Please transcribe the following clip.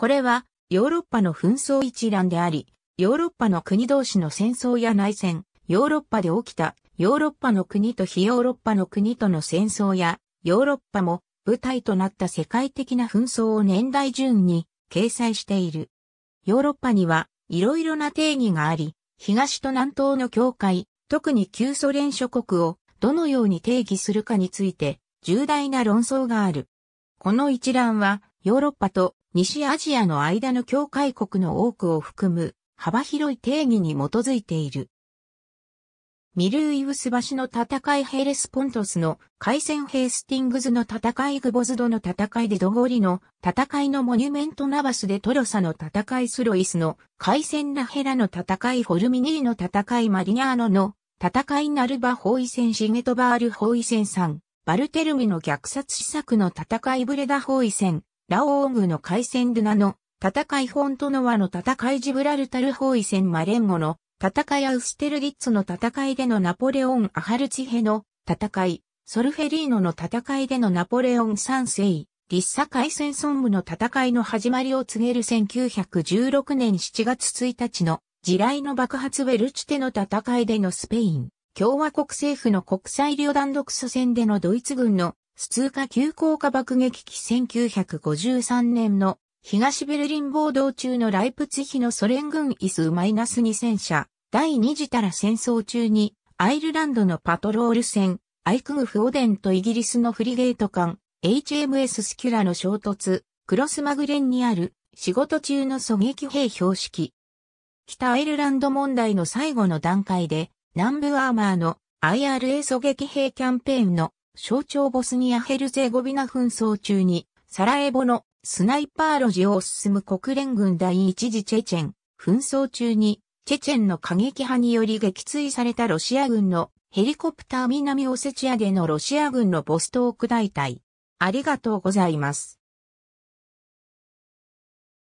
これはヨーロッパの紛争一覧であり、ヨーロッパの国同士の戦争や内戦、ヨーロッパで起きたヨーロッパの国と非ヨーロッパの国との戦争や、ヨーロッパも舞台となった世界的な紛争を年代順に掲載している。ヨーロッパには色々な定義があり、東と南東の境界、特に旧ソ連諸国をどのように定義するかについて重大な論争がある。この一覧はヨーロッパと西アジアの間の境界国の多くを含む幅広い定義に基づいている。ミルーイウス橋の戦いヘレスポントスの海戦ヘースティングズの戦いグボズドの戦いでドゴリの戦いのモニュメントナバスでトロサの戦いスロイスの海戦ナヘラの戦いフォルミニーの戦いマリニャーノの戦いナルバ包囲戦シゲトバール包囲戦3バルテルミの虐殺施策の戦いブレダ包囲戦ラオーグの海戦ルナの戦いフォントノワの戦いジブラルタル包囲戦マレンゴの戦いアウステルリッツの戦いでのナポレオン・アハルチヘの戦い、ソルフェリーノの戦いでのナポレオン三世、ッサ海戦ンムの戦いの始まりを告げる1916年7月1日の地雷の爆発ベルチテの戦いでのスペイン、共和国政府の国際旅団独ソ戦でのドイツ軍のスツーカ急降下爆撃機1953年の東ベルリン暴動中のライプツヒのソ連軍イスマイナス2戦車第二次タラ戦争中にアイルランドのパトロール船、アイクグフ・オデンとイギリスのフリゲート艦、HMS スキュラの衝突、クロスマグレンにある仕事中の狙撃兵標識。北アイルランド問題の最後の段階で、南部アーマーの IRA 狙撃兵キャンペーンの象徴ボスニア・ヘルツェゴビナ紛争中に、サラエボのスナイパー路地を進む国連軍第一次チェチェン、紛争中に、チェチェンの過激派により撃墜されたロシア軍のヘリコプター南オセチアでのロシア軍のボストーク大隊。ありがとうございます。